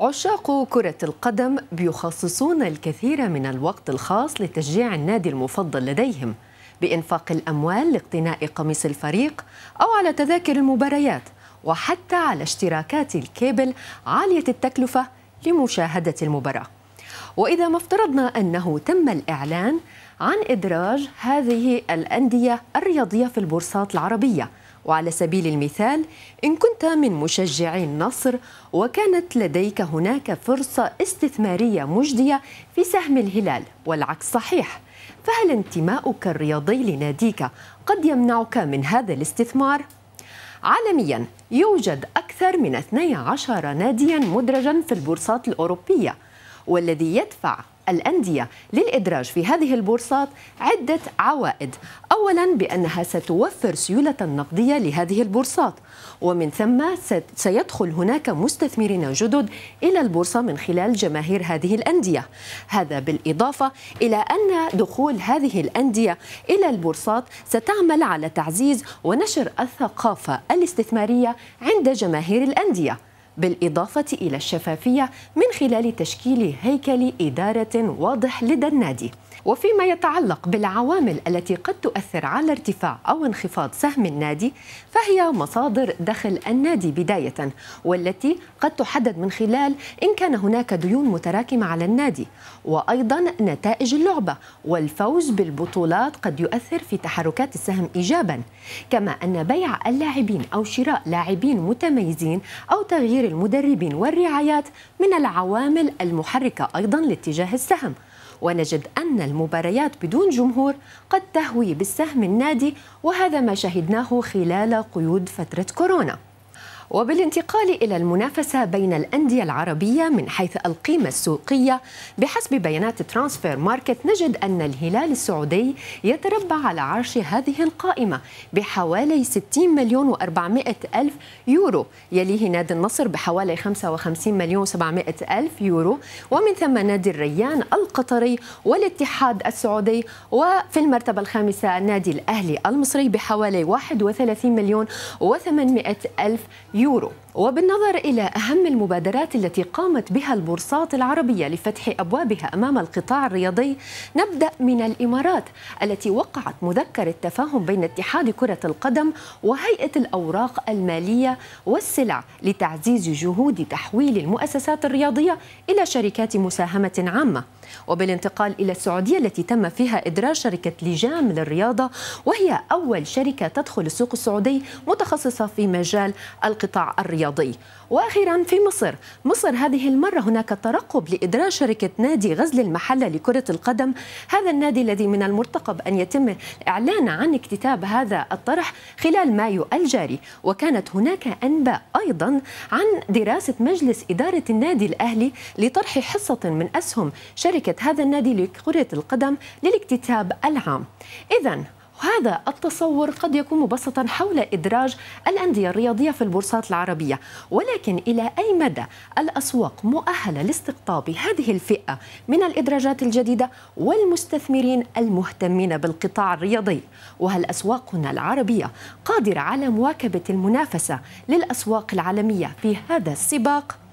عشاق كرة القدم بيخصصون الكثير من الوقت الخاص لتشجيع النادي المفضل لديهم بإنفاق الأموال لاقتناء قميص الفريق أو على تذاكر المباريات وحتى على اشتراكات الكيبل عالية التكلفة لمشاهدة المباراة وإذا ما افترضنا أنه تم الإعلان عن إدراج هذه الأندية الرياضية في البورصات العربية وعلى سبيل المثال إن كنت من مشجعي النصر وكانت لديك هناك فرصة استثمارية مجدية في سهم الهلال والعكس صحيح فهل انتماؤك الرياضي لناديك قد يمنعك من هذا الاستثمار؟ عالميا يوجد أكثر من 12 ناديا مدرجا في البورصات الأوروبية والذي يدفع الأندية للإدراج في هذه البورصات عدة عوائد أولا بأنها ستوفر سيولة نقدية لهذه البورصات ومن ثم سيدخل هناك مستثمرين جدد إلى البورصة من خلال جماهير هذه الأندية هذا بالإضافة إلى أن دخول هذه الأندية إلى البورصات ستعمل على تعزيز ونشر الثقافة الاستثمارية عند جماهير الأندية بالإضافة إلى الشفافية من خلال تشكيل هيكل إدارة واضح لدى النادي وفيما يتعلق بالعوامل التي قد تؤثر على ارتفاع أو انخفاض سهم النادي فهي مصادر دخل النادي بداية والتي قد تحدد من خلال إن كان هناك ديون متراكمة على النادي وأيضا نتائج اللعبة والفوز بالبطولات قد يؤثر في تحركات السهم إيجابا كما أن بيع اللاعبين أو شراء لاعبين متميزين أو تغيير المدربين والرعايات من العوامل المحركة أيضا لاتجاه السهم ونجد أن المباريات بدون جمهور قد تهوي بالسهم النادي وهذا ما شهدناه خلال قيود فترة كورونا وبالانتقال إلى المنافسة بين الأندية العربية من حيث القيمة السوقية بحسب بيانات ترانسفير ماركت نجد أن الهلال السعودي يتربع على عرش هذه القائمة بحوالي 60 مليون و400 ألف يورو يليه نادي النصر بحوالي 55 مليون و700 ألف يورو ومن ثم نادي الريان القطري والاتحاد السعودي وفي المرتبة الخامسة نادي الأهلي المصري بحوالي 31 مليون و800 ألف euro. وبالنظر إلى أهم المبادرات التي قامت بها البورصات العربية لفتح أبوابها أمام القطاع الرياضي نبدأ من الإمارات التي وقعت مذكرة تفاهم بين اتحاد كرة القدم وهيئة الأوراق المالية والسلع لتعزيز جهود تحويل المؤسسات الرياضية إلى شركات مساهمة عامة وبالانتقال إلى السعودية التي تم فيها إدراج شركة لجام للرياضة وهي أول شركة تدخل السوق السعودي متخصصة في مجال القطاع الرياضي الرياضي واخيرا في مصر مصر هذه المره هناك ترقب لادراج شركه نادي غزل المحله لكره القدم هذا النادي الذي من المرتقب ان يتم اعلان عن اكتتاب هذا الطرح خلال مايو الجاري وكانت هناك انباء ايضا عن دراسه مجلس اداره النادي الاهلي لطرح حصه من اسهم شركه هذا النادي لكره القدم للاكتتاب العام اذا هذا التصور قد يكون مبسطا حول إدراج الأندية الرياضية في البورصات العربية ولكن إلى أي مدى الأسواق مؤهلة لاستقطاب هذه الفئة من الإدراجات الجديدة والمستثمرين المهتمين بالقطاع الرياضي وهل أسواقنا العربية قادرة على مواكبة المنافسة للأسواق العالمية في هذا السباق؟